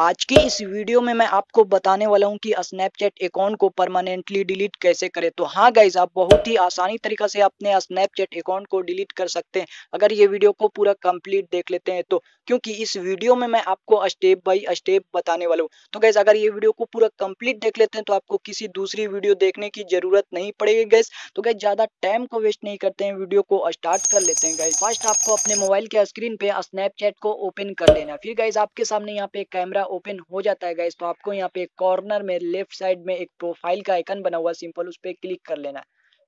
आज की इस वीडियो में मैं आपको बताने वाला हूं कि स्नैपचैट अकाउंट को परमानेंटली डिलीट कैसे करें तो हाँ गाइज आप बहुत ही आसानी तरीका से अपने स्नैपचैट अकाउंट को डिलीट कर सकते हैं अगर ये वीडियो को पूरा कंप्लीट देख लेते हैं तो क्योंकि इस वीडियो में मैं आपको स्टेप बाय स्टेप बताने वाला हूँ तो गैस अगर ये वीडियो को पूरा कंप्लीट देख लेते हैं तो आपको किसी दूसरी वीडियो देखने की जरूरत नहीं पड़ेगी गैस तो गैस ज्यादा टाइम को वेस्ट नहीं करते हैं वीडियो को स्टार्ट कर लेते हैं गैस फर्स्ट आपको अपने मोबाइल के स्क्रीन पे स्नैपचैट को ओपन कर लेना फिर गैस आपके सामने यहाँ पे कैमरा ओपन हो जाता है गैस तो आपको यहाँ पे कॉर्नर में लेफ्ट साइड में एक प्रोफाइल का आइकन बना हुआ सिंपल उस पर क्लिक कर लेना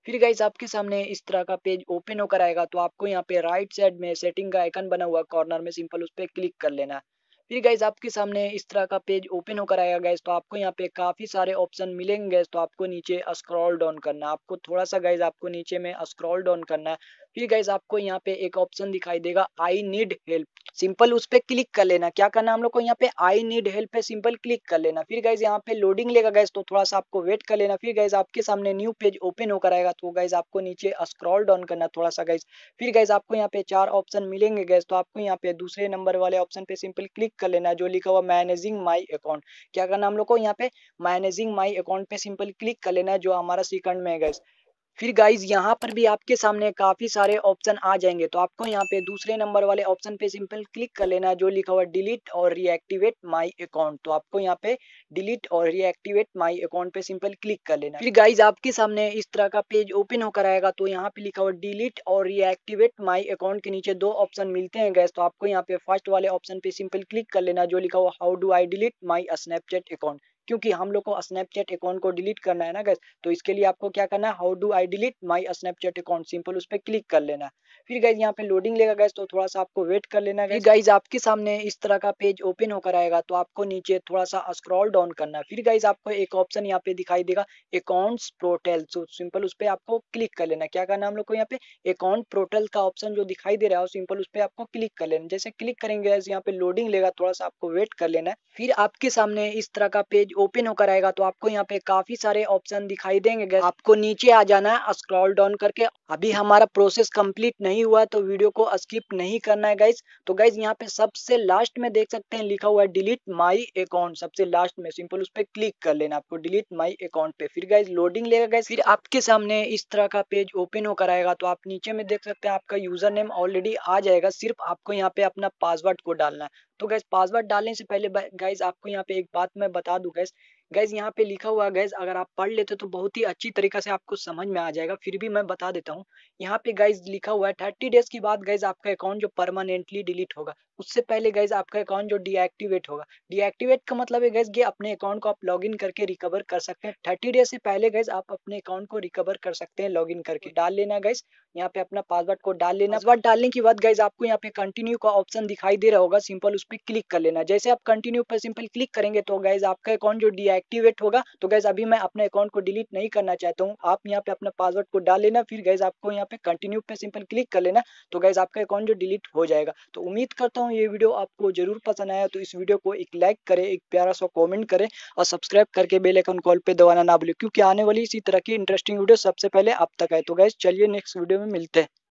फिर गाइज आपके सामने इस तरह का पेज ओपन होकर आएगा तो आपको यहाँ पे राइट साइड में सेटिंग का आइकन बना हुआ कॉर्नर में सिंपल उस पर क्लिक कर लेना है फिर गाइज आपके सामने इस तरह का पेज ओपन होकर आएगा गाइज तो आपको यहाँ पे काफ़ी सारे ऑप्शन मिलेंगे गाइज तो आपको नीचे स्क्रॉल डाउन करना आपको थोड़ा सा गाइज आपको नीचे में स्क्रॉल डाउन करना है फिर गाइज आपको यहाँ पे एक ऑप्शन दिखाई देगा आई नीड हेल्प सिंपल उस पर क्लिक कर लेना क्या करना हम लोग को यहाँ पे आई नीड हेल्प पे सिंपल क्लिक कर लेना फिर गाइज यहाँ पे लोडिंग लेगा गाइज तो थोड़ा सा आपको वेट कर लेना फिर गाइज आपके सामने न्यू पेज ओपन होकर आएगा तो गाइज आपको नीचे स्क्रॉल डाउन करना थोड़ा सा गाइज फिर गाइज आपको यहाँ पे चार ऑप्शन मिलेंगे गैस तो आपको यहाँ पे दूसरे नंबर वाले ऑप्शन पे सिंपल क्लिक कर लेना है जो लिखा हुआ मैनेजिंग माई अकाउंट क्या करना हम लोग को यहाँ पे मैनेजिंग माई अकाउंट पे सिंपल क्लिक कर लेना है जो हमारा सेकंड में है गैस फिर गाइज यहाँ पर भी आपके सामने काफ़ी सारे ऑप्शन आ जाएंगे तो आपको यहाँ पे दूसरे नंबर वाले ऑप्शन पे सिंपल क्लिक कर लेना है जो लिखा हुआ डिलीट और रीएक्टिवेट माय अकाउंट तो आपको यहाँ पे डिलीट और रीएक्टिवेट माय अकाउंट पे सिंपल क्लिक कर लेना फिर गाइज आपके सामने इस तरह का पेज ओपन होकर आएगा तो यहाँ पे लिखा हुआ डिलीट और रीएक्टिवेट माई अकाउंट के नीचे दो ऑप्शन मिलते हैं गैस तो आपको यहाँ पे फर्स्ट वाले ऑप्शन पे सिंपल क्लिक कर लेना जो लिखा हुआ how do I delete my Snapchat account क्योंकि हम लोग को स्नैपचैट अकाउंट को डिलीट करना है ना गैस तो इसके लिए आपको क्या करना है how do I delete my Snapchat account simple उस पर क्लिक कर लेना फिर गाइज यहाँ पे लोडिंग लेगा गैस तो थोड़ा सा आपको वेट कर लेना फिर गाइज आपके सामने इस तरह का पेज ओपन होकर आएगा तो आपको नीचे थोड़ा सा स्क्रॉल डाउन करना फिर गाइज आपको एक ऑप्शन यहाँ पे दिखाई देगा अकाउंट प्रोटेल तो सिंपल उस पर आपको क्लिक कर लेना क्या करना हम लोग को यहाँ पे अकाउंट प्रोटेल का ऑप्शन जो दिखाई दे रहा है सिंपल उस पर आपको क्लिक कर लेना जैसे क्लिक करेंगे यहाँ पे लोडिंग लेगा थोड़ा सा आपको वेट कर लेना फिर आपके सामने इस तरह का पेज ओपन होकर आएगा तो आपको यहाँ पे काफी सारे ऑप्शन दिखाई देंगे आपको नीचे आ जाना है स्क्रॉल डाउन करके अभी हमारा प्रोसेस कंप्लीट नहीं हुआ तो वीडियो को स्किप नहीं करना है गाइज तो गाइज यहाँ पे सबसे लास्ट में देख सकते हैं लिखा हुआ है डिलीट माई अकाउंट सबसे लास्ट में सिंपल उस पर क्लिक कर लेना आपको डिलीट माई अकाउंट पे फिर गाइज लोडिंग लेगा गाइज फिर आपके सामने इस तरह का पेज ओपन होकर आएगा तो आप नीचे में देख सकते हैं आपका यूजर नेम ऑलरेडी आ जाएगा सिर्फ आपको यहाँ पे अपना पासवर्ड को डालना है तो गैस पासवर्ड डालने से पहले गाइज आपको यहाँ पे एक बात मैं बता दूँ गैस गैज यहाँ पे लिखा हुआ गैज अगर आप पढ़ लेते तो बहुत ही अच्छी तरीके से आपको समझ में आ जाएगा फिर भी मैं बता देता हूँ यहाँ पे गैज लिखा हुआ है थर्टी डेज के बाद गैज आपका अकाउंट जो परमानेंटली डिलीट होगा उससे पहले गैज आपका अकाउंट जो डीएक्टिवेट होगा डीएक्टिवेट का मतलब है गैज ये अपने अकाउंट को आप लॉग करके रिकवर कर सकते हैं थर्टी डेज से पहले गैज आप अपने अकाउंट को रिकवर कर सकते हैं लॉग करके डाल लेना गैस यहाँ पे अपना पासवर्ड को डाल लेना पासवर्ड डालने के बाद गैज आपको यहाँ पे कंटिन्यू का ऑप्शन दिखाई दे रहा होगा सिंपल उस पर क्लिक कर लेना जैसे आप कंटिन्यू पर सिंपल क्लिक करेंगे तो गैज आपका अकाउंट जो डी एक्टिवेट होगा तो गैस अभी मैं अपने अकाउंट को डिलीट नहीं करना चाहता हूँ आप यहाँ पे अपना पासवर्ड को डाल लेना फिर गैस आपको यहाँ पे कंटिन्यू पे सिंपल क्लिक कर लेना तो गैस आपका अकाउंट जो डिलीट हो जाएगा तो उम्मीद करता हूँ ये वीडियो आपको जरूर पसंद आया तो इस वीडियो को एक लाइक करे एक प्यारा सा कॉमेंट करे और सब्सक्राइब करके बेलाइकन कॉल पर दबाना ना भूलें क्योंकि आने वाली इसी तरह की इंटरेस्टिंग वीडियो सबसे पहले आप तक है तो गैस चलिए नेक्स्ट वीडियो में मिलते हैं